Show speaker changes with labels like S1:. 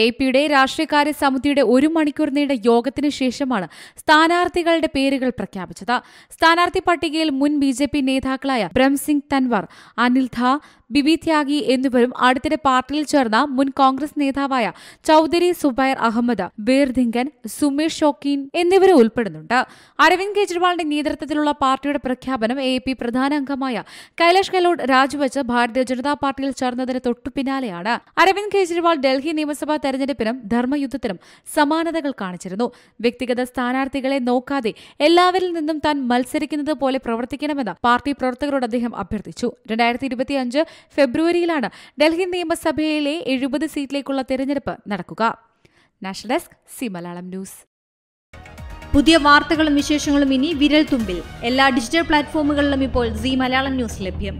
S1: A പിയുടെ രാഷ്ട്രീയകാര്യ സമിതിയുടെ ഒരു മണിക്കൂർ നീണ്ട യോഗത്തിന് ശേഷമാണ് സ്ഥാനാർത്ഥികളുടെ പേരുകൾ പ്രഖ്യാപിച്ചത് സ്ഥാനാർത്ഥി പട്ടികയിൽ മുൻ ബി നേതാക്കളായ ബ്രംസിംഗ് തൻവർ അനിൽ ധാ ബിബി ത്യാഗി എന്നിവരും അടുത്തിടെ പാർട്ടിയിൽ ചേർന്ന മുൻ കോൺഗ്രസ് നേതാവായ ചൌധരി സുബൈർ അഹമ്മദ് ബീർധിങ്കൻ സുമേഷ് ഷോക്കീൻ എന്നിവരെ ഉൾപ്പെടുന്നുണ്ട് അരവിന്ദ് കെജ്രിവാളിന്റെ നേതൃത്വത്തിലുള്ള പാർട്ടിയുടെ പ്രഖ്യാപനം എ പി പ്രധാന അംഗമായ കൈലാഷ് ഗെഹ്ലോട്ട് രാജിവെച്ച് ഭാരതീയ ജനതാ പാർട്ടിയിൽ ചേർന്നതിന് തൊട്ടു പിന്നാലെയാണ് അരവിന്ദ് കെജ്രിവാൾ ഡൽഹി നിയമസഭാ തെരഞ്ഞെടുപ്പിനും ധർമ്മയുദ്ധത്തിനും സമാനതകൾ കാണിച്ചിരുന്നു വ്യക്തിഗത സ്ഥാനാർത്ഥികളെ നോക്കാതെ എല്ലാവരിൽ നിന്നും താൻ മത്സരിക്കുന്നത് പോലെ പ്രവർത്തിക്കണമെന്ന് പാർട്ടി പ്രവർത്തകരോട് അദ്ദേഹം അഭ്യർത്ഥിച്ചു രണ്ടായിരത്തി ഇരുപത്തിയഞ്ച് ഫെബ്രുവരിയിലാണ് ഡൽഹി നിയമസഭയിലെ എഴുപത് സീറ്റിലേക്കുള്ള തെരഞ്ഞെടുപ്പ് നടക്കുക നാഷണൽ ഡെസ്ക് സി ന്യൂസ് പുതിയ
S2: വാർത്തകളും വിശേഷങ്ങളും ഇനി വിരൽ തുമ്പിൽ എല്ലാ ഡിജിറ്റൽ പ്ലാറ്റ്ഫോമുകളിലും ഇപ്പോൾ സി മലയാളം ന്യൂസ് ലഭ്യം